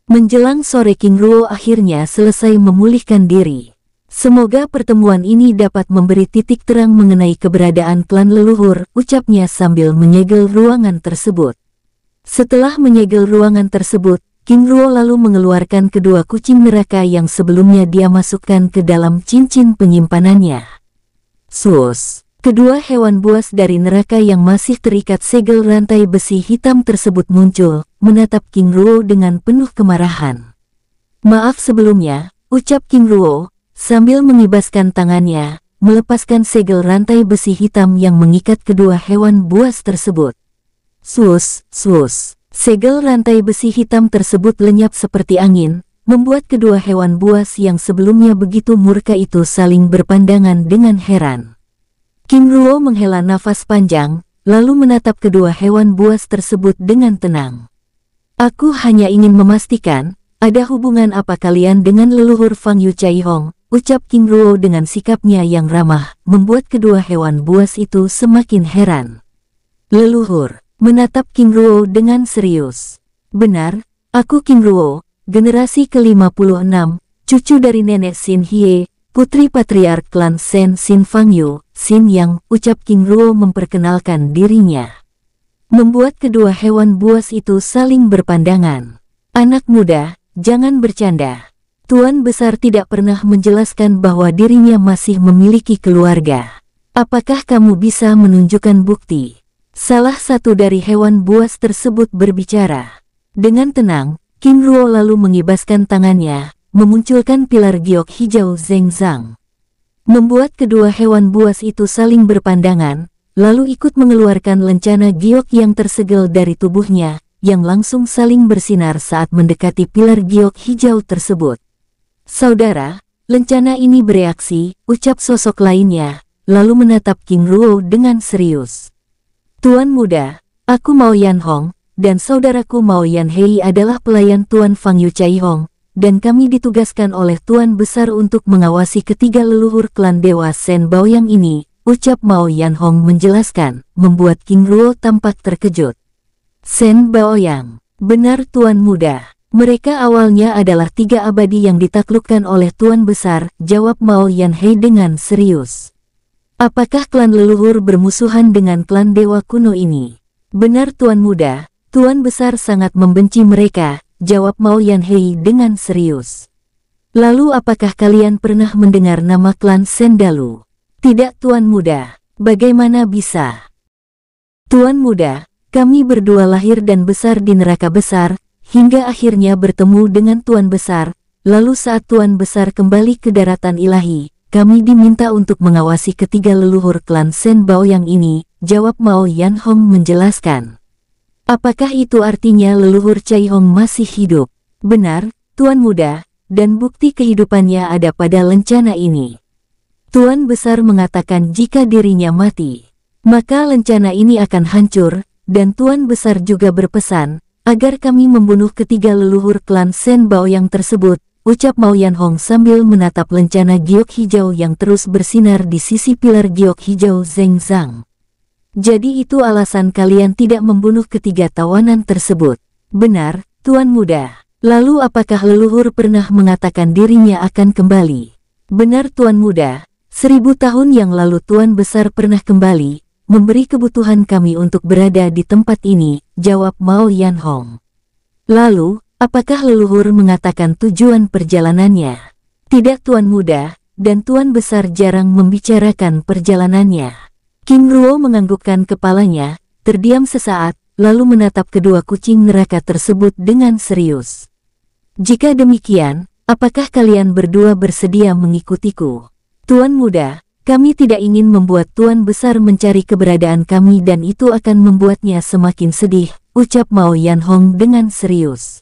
Menjelang sore King Ruo akhirnya selesai memulihkan diri. Semoga pertemuan ini dapat memberi titik terang mengenai keberadaan klan leluhur, ucapnya sambil menyegel ruangan tersebut. Setelah menyegel ruangan tersebut, King Ruo lalu mengeluarkan kedua kucing neraka yang sebelumnya dia masukkan ke dalam cincin penyimpanannya. Sus, kedua hewan buas dari neraka yang masih terikat segel rantai besi hitam tersebut muncul, menatap King Ruo dengan penuh kemarahan. Maaf sebelumnya, ucap King Ruo, sambil mengibaskan tangannya, melepaskan segel rantai besi hitam yang mengikat kedua hewan buas tersebut. Sus, sus, Segel rantai besi hitam tersebut lenyap seperti angin, membuat kedua hewan buas yang sebelumnya begitu murka itu saling berpandangan dengan heran. Kim Ruo menghela nafas panjang, lalu menatap kedua hewan buas tersebut dengan tenang. Aku hanya ingin memastikan, ada hubungan apa kalian dengan leluhur Fang Yu Chai Hong, ucap Kim Ruo dengan sikapnya yang ramah, membuat kedua hewan buas itu semakin heran. Leluhur, menatap King Ruo dengan serius. Benar, aku King Ruo, generasi ke-56, cucu dari nenek Sin Hie, putri patriark klan Sen Sin Fang Yu, Sin Yang, ucap King Ruo memperkenalkan dirinya. Membuat kedua hewan buas itu saling berpandangan. Anak muda, jangan bercanda. Tuan Besar tidak pernah menjelaskan bahwa dirinya masih memiliki keluarga. Apakah kamu bisa menunjukkan bukti? Salah satu dari hewan buas tersebut berbicara. Dengan tenang, Kim Ruo lalu mengibaskan tangannya, memunculkan pilar giok hijau Zeng Zhang. Membuat kedua hewan buas itu saling berpandangan, lalu ikut mengeluarkan lencana giok yang tersegel dari tubuhnya, yang langsung saling bersinar saat mendekati pilar giok hijau tersebut. Saudara, lencana ini bereaksi, ucap sosok lainnya, lalu menatap King Ruo dengan serius. Tuan muda, aku Mao Yan Hong, dan saudaraku Mao Yan Hei adalah pelayan Tuan Fang Yu Chai Hong, dan kami ditugaskan oleh Tuan Besar untuk mengawasi ketiga leluhur klan Dewa Sen Bao yang ini, ucap Mao Yan Hong menjelaskan, membuat King Ruo tampak terkejut. Sen Bao Yang, benar Tuan muda. Mereka awalnya adalah tiga abadi yang ditaklukkan oleh Tuan Besar, jawab Mao Yan Hei dengan serius. Apakah klan leluhur bermusuhan dengan klan dewa kuno ini? Benar Tuan Muda, Tuan Besar sangat membenci mereka, jawab Mao Hei dengan serius. Lalu apakah kalian pernah mendengar nama klan Sendalu? Tidak Tuan Muda, bagaimana bisa? Tuan Muda, kami berdua lahir dan besar di neraka besar, hingga akhirnya bertemu dengan Tuan Besar, lalu saat Tuan Besar kembali ke daratan ilahi, kami diminta untuk mengawasi ketiga leluhur klan Sen Bao yang ini, jawab Mao Yan Hong menjelaskan. Apakah itu artinya leluhur Chai Hong masih hidup? Benar, Tuan Muda, dan bukti kehidupannya ada pada lencana ini. Tuan Besar mengatakan jika dirinya mati, maka lencana ini akan hancur, dan Tuan Besar juga berpesan, agar kami membunuh ketiga leluhur klan Sen Bao yang tersebut, ucap Yan Hong sambil menatap lencana giok hijau yang terus bersinar di sisi pilar giok hijau Zeng Zhang. Jadi itu alasan kalian tidak membunuh ketiga tawanan tersebut. Benar, Tuan Muda. Lalu apakah leluhur pernah mengatakan dirinya akan kembali? Benar Tuan Muda, seribu tahun yang lalu Tuan Besar pernah kembali, memberi kebutuhan kami untuk berada di tempat ini, jawab Mao Yan Hong. Lalu, Apakah leluhur mengatakan tujuan perjalanannya? Tidak Tuan Muda dan Tuan Besar jarang membicarakan perjalanannya. Kim Ruo menganggukkan kepalanya, terdiam sesaat, lalu menatap kedua kucing neraka tersebut dengan serius. Jika demikian, apakah kalian berdua bersedia mengikutiku? Tuan Muda, kami tidak ingin membuat Tuan Besar mencari keberadaan kami dan itu akan membuatnya semakin sedih, ucap Mao Yan Hong dengan serius.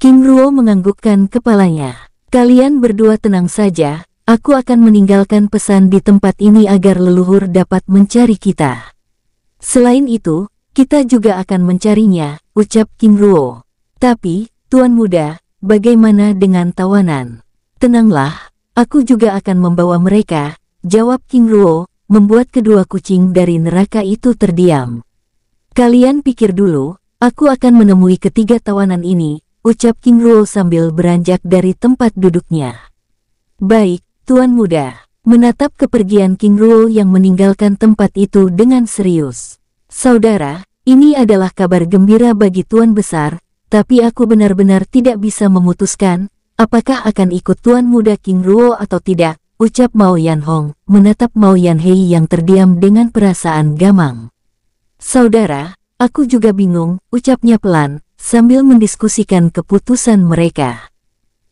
Kim Ruo menganggukkan kepalanya. Kalian berdua tenang saja, aku akan meninggalkan pesan di tempat ini agar leluhur dapat mencari kita. Selain itu, kita juga akan mencarinya, ucap Kim Ruo. Tapi, Tuan Muda, bagaimana dengan tawanan? Tenanglah, aku juga akan membawa mereka, jawab Kim Ruo, membuat kedua kucing dari neraka itu terdiam. Kalian pikir dulu, aku akan menemui ketiga tawanan ini, ucap King Ruo sambil beranjak dari tempat duduknya. Baik, Tuan Muda, menatap kepergian King Ruo yang meninggalkan tempat itu dengan serius. Saudara, ini adalah kabar gembira bagi Tuan Besar, tapi aku benar-benar tidak bisa memutuskan apakah akan ikut Tuan Muda King Ruo atau tidak, ucap Mao Yan Hong, menatap Mao Yan Hei yang terdiam dengan perasaan gamang. Saudara, aku juga bingung, ucapnya pelan, sambil mendiskusikan keputusan mereka.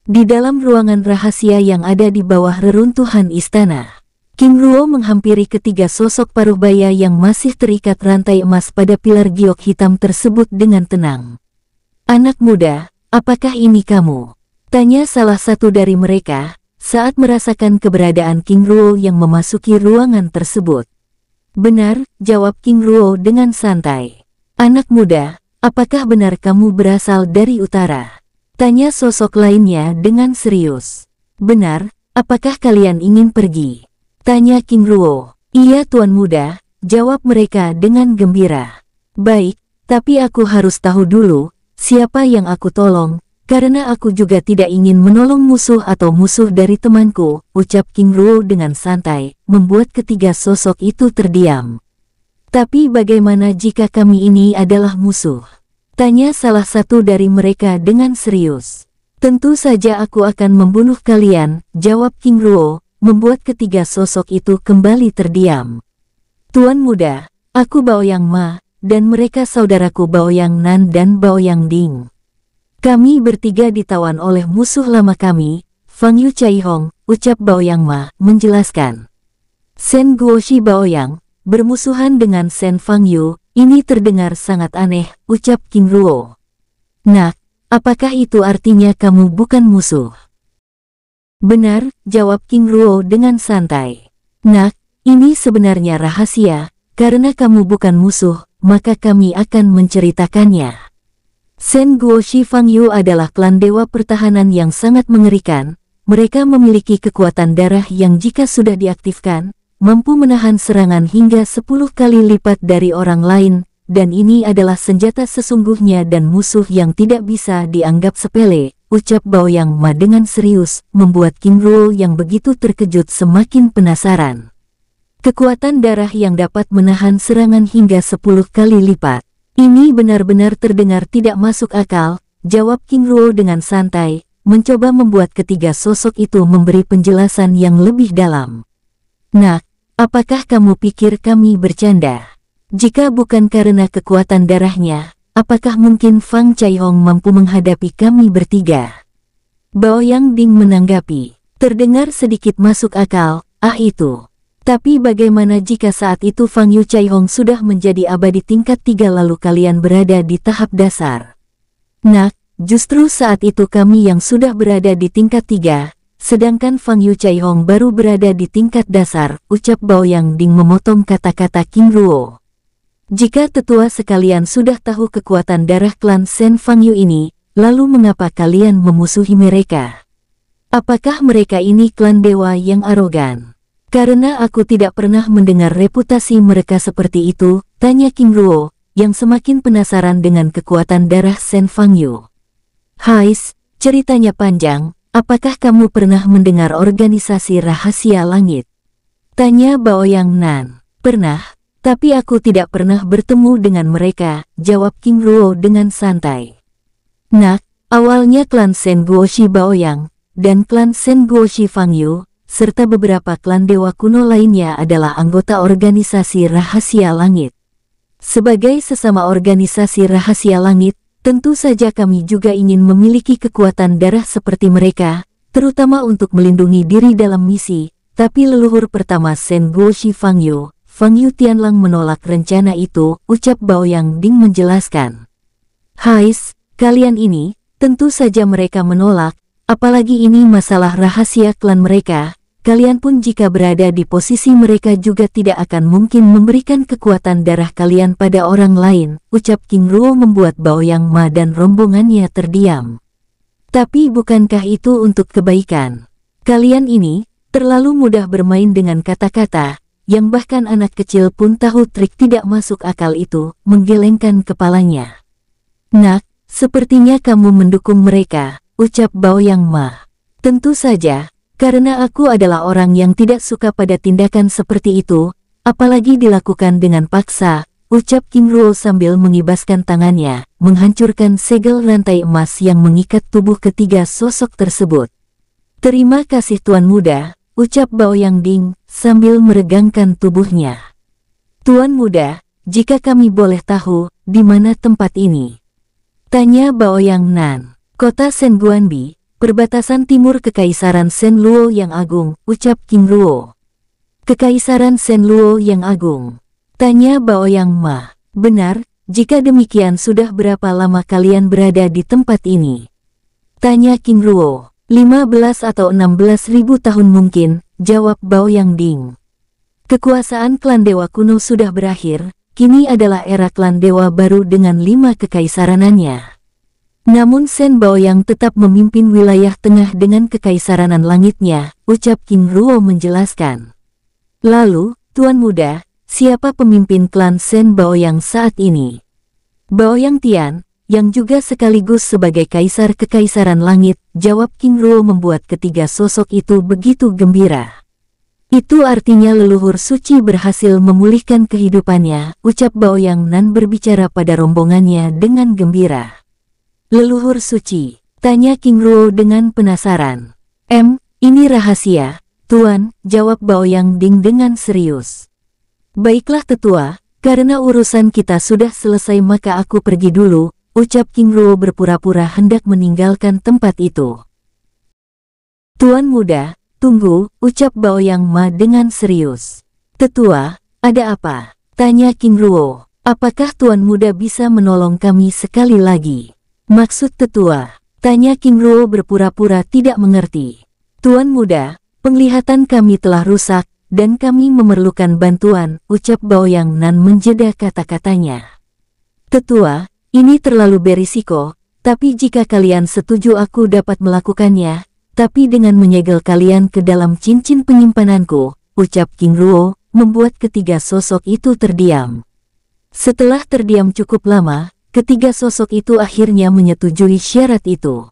Di dalam ruangan rahasia yang ada di bawah reruntuhan istana, Kim Ruo menghampiri ketiga sosok paruh baya yang masih terikat rantai emas pada pilar giok hitam tersebut dengan tenang. Anak muda, apakah ini kamu? Tanya salah satu dari mereka, saat merasakan keberadaan King Ruo yang memasuki ruangan tersebut. Benar, jawab King Ruo dengan santai. Anak muda, Apakah benar kamu berasal dari utara? Tanya sosok lainnya dengan serius. Benar, apakah kalian ingin pergi? Tanya King Ruo. Iya tuan muda, jawab mereka dengan gembira. Baik, tapi aku harus tahu dulu, siapa yang aku tolong, karena aku juga tidak ingin menolong musuh atau musuh dari temanku, ucap King Ruo dengan santai, membuat ketiga sosok itu terdiam. Tapi bagaimana jika kami ini adalah musuh? Tanya salah satu dari mereka dengan serius. Tentu saja aku akan membunuh kalian, jawab King Ruo, membuat ketiga sosok itu kembali terdiam. Tuan muda, aku Yang Ma, dan mereka saudaraku Yang Nan dan Yang Ding. Kami bertiga ditawan oleh musuh lama kami, Fang Yu Chai Hong, ucap Yang Ma, menjelaskan. Sen Guoshi Yang bermusuhan dengan Sen Yu, ini terdengar sangat aneh, ucap Qin Ruo. Nak, apakah itu artinya kamu bukan musuh? Benar, jawab King Ruo dengan santai. Nak, ini sebenarnya rahasia, karena kamu bukan musuh, maka kami akan menceritakannya. Sen Guo Shi Fang Yu adalah klan dewa pertahanan yang sangat mengerikan. Mereka memiliki kekuatan darah yang jika sudah diaktifkan, mampu menahan serangan hingga 10 kali lipat dari orang lain, dan ini adalah senjata sesungguhnya dan musuh yang tidak bisa dianggap sepele, ucap Bao Yang Ma dengan serius, membuat King Ruo yang begitu terkejut semakin penasaran. Kekuatan darah yang dapat menahan serangan hingga 10 kali lipat. Ini benar-benar terdengar tidak masuk akal, jawab King Ruo dengan santai, mencoba membuat ketiga sosok itu memberi penjelasan yang lebih dalam. Nah, Apakah kamu pikir kami bercanda? Jika bukan karena kekuatan darahnya, apakah mungkin Fang Chaihong mampu menghadapi kami bertiga? Bao Yang Ding menanggapi, terdengar sedikit masuk akal, ah itu. Tapi bagaimana jika saat itu Fang Yu Chaihong sudah menjadi abadi tingkat tiga lalu kalian berada di tahap dasar? Nah, justru saat itu kami yang sudah berada di tingkat tiga, Sedangkan Fang Yu Hong baru berada di tingkat dasar, ucap Bao Yang Ding memotong kata-kata Kim Ruo. Jika tetua sekalian sudah tahu kekuatan darah klan Sen Fang Yu ini, lalu mengapa kalian memusuhi mereka? Apakah mereka ini klan dewa yang arogan? Karena aku tidak pernah mendengar reputasi mereka seperti itu, tanya Kim Ruo, yang semakin penasaran dengan kekuatan darah Sen Fang Yu. Hais, ceritanya panjang, Apakah kamu pernah mendengar organisasi rahasia langit? Tanya Bao Yang Nan. Pernah, tapi aku tidak pernah bertemu dengan mereka, jawab Kim Ruo dengan santai. Nak, awalnya klan Sen Guoshi Bao Yang dan klan Sen Guoshi Fang Yu, serta beberapa klan dewa kuno lainnya adalah anggota organisasi rahasia langit. Sebagai sesama organisasi rahasia langit, Tentu saja kami juga ingin memiliki kekuatan darah seperti mereka, terutama untuk melindungi diri dalam misi, tapi leluhur pertama Fang Yu, Fang Yu Tianlang menolak rencana itu, ucap Bao Yang Ding menjelaskan. Hais, kalian ini, tentu saja mereka menolak, apalagi ini masalah rahasia klan mereka, kalian pun jika berada di posisi mereka juga tidak akan mungkin memberikan kekuatan darah kalian pada orang lain, ucap King Ruo membuat Bao Yang Ma dan rombongannya terdiam. Tapi bukankah itu untuk kebaikan? Kalian ini, terlalu mudah bermain dengan kata-kata, yang bahkan anak kecil pun tahu trik tidak masuk akal itu, menggelengkan kepalanya. Nak, sepertinya kamu mendukung mereka, ucap Bao Yang Ma. Tentu saja, karena aku adalah orang yang tidak suka pada tindakan seperti itu, apalagi dilakukan dengan paksa, ucap Kim Ruo sambil mengibaskan tangannya, menghancurkan segel rantai emas yang mengikat tubuh ketiga sosok tersebut. Terima kasih Tuan Muda, ucap Bao Yang Ding sambil meregangkan tubuhnya. Tuan Muda, jika kami boleh tahu, di mana tempat ini? Tanya Bao Yang Nan. Kota Sen Guanbi, Perbatasan timur Kekaisaran Sen Luo yang agung, ucap King Luo. Kekaisaran Sen Luo yang agung. Tanya Bao Yang Ma. Benar, jika demikian sudah berapa lama kalian berada di tempat ini? Tanya King Luo. 15 atau 16 ribu tahun mungkin, jawab Bao Yang Ding. Kekuasaan klan dewa kuno sudah berakhir, kini adalah era klan dewa baru dengan lima kekaisaranannya. Namun Shen Bao yang tetap memimpin wilayah tengah dengan kekaisaranan langitnya, ucap King Ruo menjelaskan. Lalu, Tuan Muda, siapa pemimpin klan Shen Bao yang saat ini? Bao Yang Tian, yang juga sekaligus sebagai kaisar kekaisaran langit, jawab King Ruo membuat ketiga sosok itu begitu gembira. Itu artinya leluhur suci berhasil memulihkan kehidupannya, ucap Bao Yang Nan berbicara pada rombongannya dengan gembira. Leluhur suci, tanya King Ruo dengan penasaran. M, ini rahasia, Tuan, jawab Bao Yang Ding dengan serius. Baiklah tetua, karena urusan kita sudah selesai maka aku pergi dulu, ucap King Ruo berpura-pura hendak meninggalkan tempat itu. Tuan muda, tunggu, ucap Bao Yang Ma dengan serius. Tetua, ada apa? Tanya King Ruo, apakah Tuan muda bisa menolong kami sekali lagi? Maksud tetua, tanya King Ruo berpura-pura tidak mengerti. Tuan muda, penglihatan kami telah rusak, dan kami memerlukan bantuan, ucap Yang Nan menjeda kata-katanya. Tetua, ini terlalu berisiko, tapi jika kalian setuju aku dapat melakukannya, tapi dengan menyegel kalian ke dalam cincin penyimpananku, ucap King Ruo, membuat ketiga sosok itu terdiam. Setelah terdiam cukup lama, Ketiga sosok itu akhirnya menyetujui syarat itu.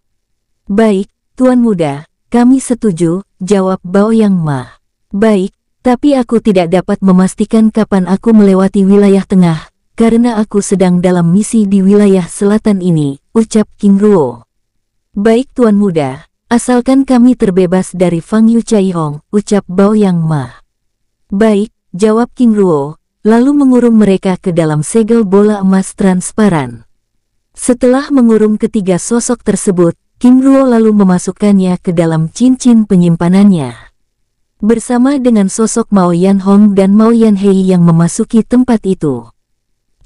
Baik, Tuan Muda, kami setuju, jawab Bao Yang Ma. Baik, tapi aku tidak dapat memastikan kapan aku melewati wilayah tengah, karena aku sedang dalam misi di wilayah selatan ini, ucap King Ruo. Baik Tuan Muda, asalkan kami terbebas dari Fang Yu Chai Hong, ucap Bao Yang Ma. Baik, jawab King Ruo, lalu mengurung mereka ke dalam segel bola emas transparan. Setelah mengurung ketiga sosok tersebut, Kim Ruo lalu memasukkannya ke dalam cincin penyimpanannya. Bersama dengan sosok Mao Yan Hong dan Mao Yan Hei yang memasuki tempat itu.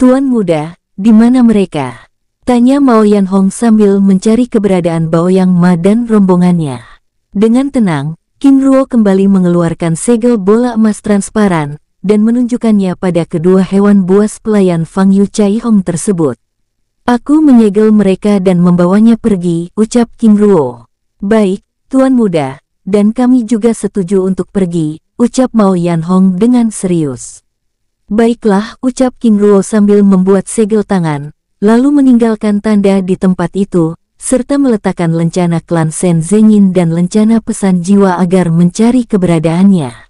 Tuan muda, di mana mereka? Tanya Mao Yan Hong sambil mencari keberadaan Bao Yang Ma dan rombongannya. Dengan tenang, Kim Ruo kembali mengeluarkan segel bola emas transparan, dan menunjukkannya pada kedua hewan buas pelayan Fang Yu Chai Hong tersebut. Aku menyegel mereka dan membawanya pergi, ucap Kim Ruo. Baik, Tuan Muda, dan kami juga setuju untuk pergi, ucap Mao Yan Hong dengan serius. Baiklah, ucap Kim Ruo sambil membuat segel tangan, lalu meninggalkan tanda di tempat itu, serta meletakkan lencana klan Sen Zengin dan lencana pesan jiwa agar mencari keberadaannya.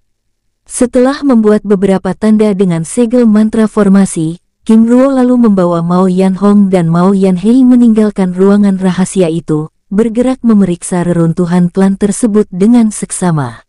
Setelah membuat beberapa tanda dengan segel mantra formasi, Kim Ruo lalu membawa Mao Yan Hong dan Mao Yan Hei meninggalkan ruangan rahasia itu, bergerak memeriksa reruntuhan klan tersebut dengan seksama.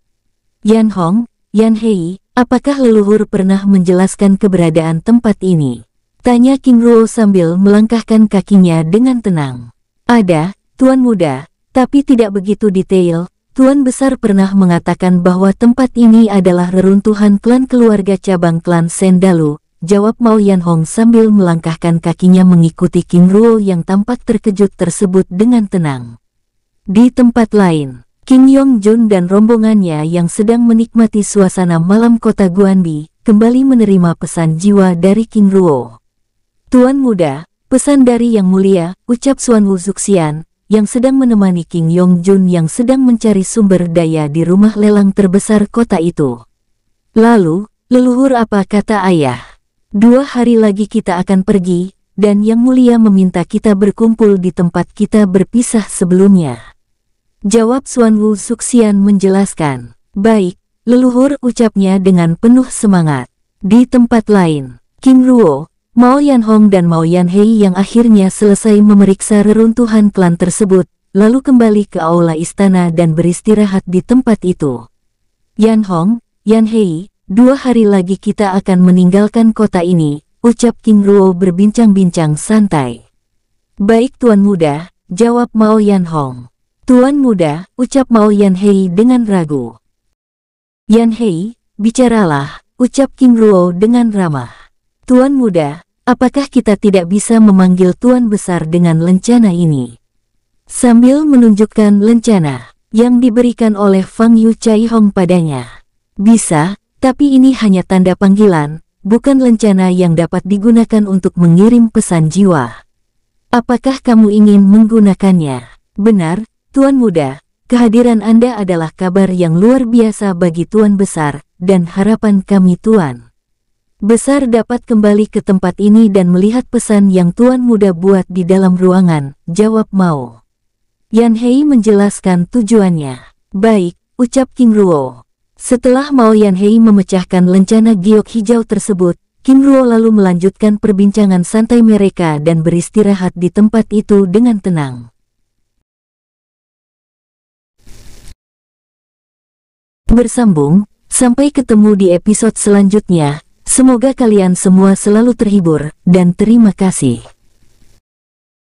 Yan Hong, Yan Hei, apakah leluhur pernah menjelaskan keberadaan tempat ini? Tanya Kim Ruo sambil melangkahkan kakinya dengan tenang. Ada, Tuan Muda, tapi tidak begitu detail, Tuan Besar pernah mengatakan bahwa tempat ini adalah reruntuhan klan keluarga cabang klan Sendalu, jawab Mao Hong sambil melangkahkan kakinya mengikuti King Ruo yang tampak terkejut tersebut dengan tenang. Di tempat lain, King Yong Jun dan rombongannya yang sedang menikmati suasana malam kota Guanbi, kembali menerima pesan jiwa dari King Ruo. Tuan muda, pesan dari yang mulia, ucap Suan Wu Zuxian, yang sedang menemani King Yong Jun yang sedang mencari sumber daya di rumah lelang terbesar kota itu. Lalu, leluhur apa kata ayah? Dua hari lagi kita akan pergi, dan Yang Mulia meminta kita berkumpul di tempat kita berpisah sebelumnya. Jawab Suan Wu Suxian menjelaskan, Baik, leluhur ucapnya dengan penuh semangat. Di tempat lain, Kim Ruo, Mao Yanhong dan Mao Yanhei yang akhirnya selesai memeriksa reruntuhan klan tersebut, lalu kembali ke aula istana dan beristirahat di tempat itu. Yanhong, Yanhei, dua hari lagi kita akan meninggalkan kota ini, ucap King Ruo berbincang-bincang santai. Baik Tuan Muda, jawab Mao Yanhong. Tuan Muda, ucap Mao Yanhei dengan ragu. Yanhei, bicaralah, ucap King Ruo dengan ramah. Tuan Muda, apakah kita tidak bisa memanggil Tuan Besar dengan lencana ini? Sambil menunjukkan lencana yang diberikan oleh Fang Yu Chai Hong padanya. Bisa, tapi ini hanya tanda panggilan, bukan lencana yang dapat digunakan untuk mengirim pesan jiwa. Apakah kamu ingin menggunakannya? Benar, Tuan Muda, kehadiran Anda adalah kabar yang luar biasa bagi Tuan Besar, dan harapan kami Tuan besar dapat kembali ke tempat ini dan melihat pesan yang Tuan Muda buat di dalam ruangan, jawab Mao. Yan Hei menjelaskan tujuannya. Baik, ucap King Ruo. Setelah Mao Yan Hei memecahkan lencana giok hijau tersebut, King Ruo lalu melanjutkan perbincangan santai mereka dan beristirahat di tempat itu dengan tenang. Bersambung, sampai ketemu di episode selanjutnya. Semoga kalian semua selalu terhibur, dan terima kasih.